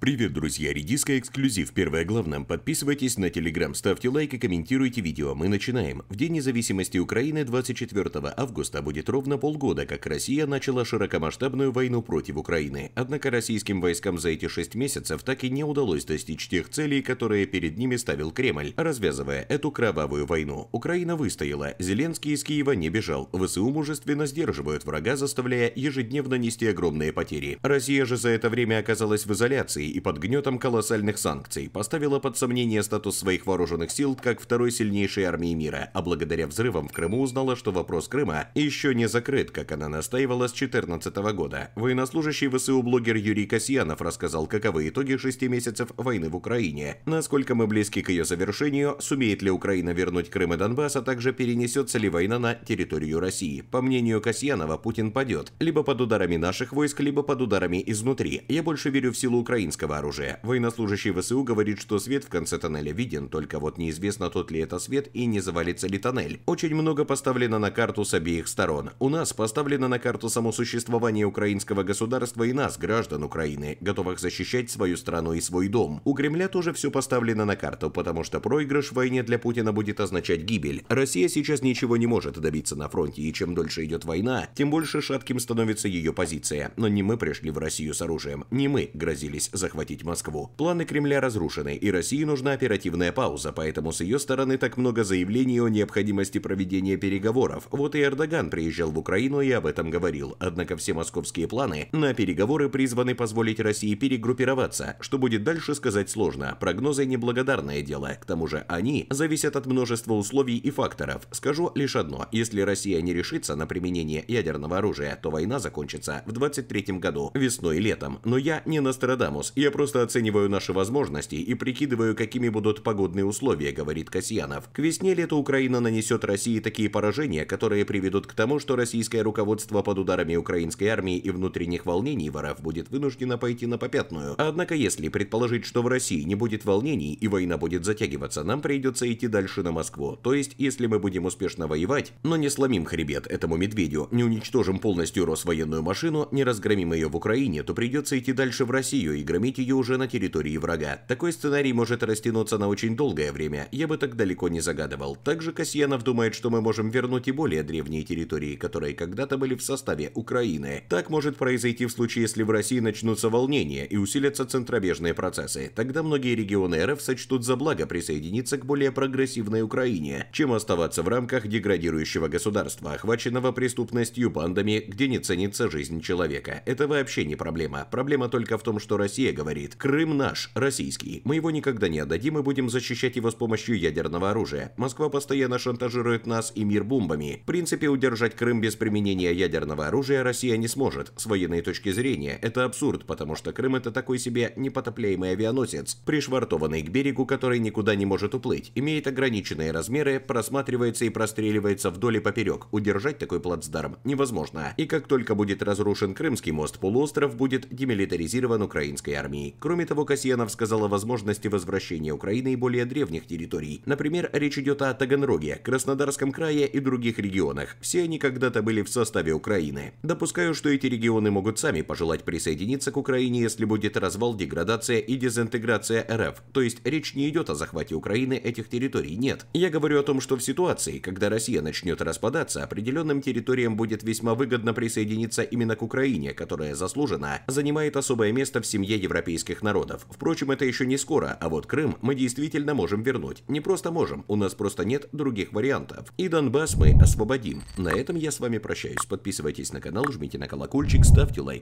Привет, друзья! Редиска эксклюзив. Первое главное, подписывайтесь на Телеграм, ставьте лайк и комментируйте видео. Мы начинаем. В День независимости Украины 24 августа будет ровно полгода, как Россия начала широкомасштабную войну против Украины. Однако российским войскам за эти шесть месяцев так и не удалось достичь тех целей, которые перед ними ставил Кремль, развязывая эту кровавую войну. Украина выстояла, Зеленский из Киева не бежал, ВСУ мужественно сдерживают врага, заставляя ежедневно нести огромные потери. Россия же за это время оказалась в изоляции и под гнетом колоссальных санкций поставила под сомнение статус своих вооруженных сил как второй сильнейшей армии мира, а благодаря взрывам в Крыму узнала, что вопрос Крыма еще не закрыт, как она настаивала с 2014 года. Военнослужащий ВСУ-блогер Юрий Касьянов рассказал, каковы итоги шести месяцев войны в Украине, насколько мы близки к ее завершению, сумеет ли Украина вернуть Крым и Донбасс, а также перенесется ли война на территорию России. По мнению Касьянова, Путин падет либо под ударами наших войск, либо под ударами изнутри. Я больше верю в силу украинского химического оружия. Военнослужащий ВСУ говорит, что свет в конце тоннеля виден, только вот неизвестно, тот ли это свет и не завалится ли тоннель. Очень много поставлено на карту с обеих сторон. У нас поставлено на карту само существование украинского государства и нас, граждан Украины, готовых защищать свою страну и свой дом. У Кремля тоже все поставлено на карту, потому что проигрыш в войне для Путина будет означать гибель. Россия сейчас ничего не может добиться на фронте, и чем дольше идет война, тем больше шатким становится ее позиция. Но не мы пришли в Россию с оружием, не мы грозились за захватить Москву. Планы Кремля разрушены, и России нужна оперативная пауза, поэтому с ее стороны так много заявлений о необходимости проведения переговоров. Вот и Эрдоган приезжал в Украину и об этом говорил. Однако все московские планы на переговоры призваны позволить России перегруппироваться. Что будет дальше, сказать сложно. Прогнозы неблагодарное дело. К тому же они зависят от множества условий и факторов. Скажу лишь одно. Если Россия не решится на применение ядерного оружия, то война закончится в 23 году, весной и летом. Но я не Нострадамус я просто оцениваю наши возможности и прикидываю, какими будут погодные условия, говорит Касьянов. К весне-лету Украина нанесет России такие поражения, которые приведут к тому, что российское руководство под ударами украинской армии и внутренних волнений воров будет вынуждено пойти на попятную. Однако, если предположить, что в России не будет волнений и война будет затягиваться, нам придется идти дальше на Москву. То есть, если мы будем успешно воевать, но не сломим хребет этому медведю, не уничтожим полностью Росвоенную машину, не разгромим ее в Украине, то придется идти дальше в Россию и громить разгромить ее уже на территории врага. Такой сценарий может растянуться на очень долгое время, я бы так далеко не загадывал. Также Касьянов думает, что мы можем вернуть и более древние территории, которые когда-то были в составе Украины. Так может произойти в случае, если в России начнутся волнения и усилятся центробежные процессы. Тогда многие регионы РФ сочтут за благо присоединиться к более прогрессивной Украине, чем оставаться в рамках деградирующего государства, охваченного преступностью, бандами, где не ценится жизнь человека. Это вообще не проблема. Проблема только в том, что Россия говорит, Крым наш, российский. Мы его никогда не отдадим и будем защищать его с помощью ядерного оружия. Москва постоянно шантажирует нас и мир бомбами. В принципе, удержать Крым без применения ядерного оружия Россия не сможет. С военной точки зрения, это абсурд, потому что Крым это такой себе непотопляемый авианосец, пришвартованный к берегу, который никуда не может уплыть, имеет ограниченные размеры, просматривается и простреливается вдоль и поперек. Удержать такой плацдарм невозможно. И как только будет разрушен Крымский мост, полуостров будет демилитаризирован украинской армии. Кроме того, Касьянов сказал о возможности возвращения Украины и более древних территорий. Например, речь идет о Таганроге, Краснодарском крае и других регионах. Все они когда-то были в составе Украины. Допускаю, что эти регионы могут сами пожелать присоединиться к Украине, если будет развал, деградация и дезинтеграция РФ. То есть речь не идет о захвате Украины этих территорий, нет. Я говорю о том, что в ситуации, когда Россия начнет распадаться, определенным территориям будет весьма выгодно присоединиться именно к Украине, которая заслуженно занимает особое место в семье Европы европейских народов. Впрочем, это еще не скоро, а вот Крым мы действительно можем вернуть. Не просто можем, у нас просто нет других вариантов. И Донбасс мы освободим. На этом я с вами прощаюсь. Подписывайтесь на канал, жмите на колокольчик, ставьте лайк.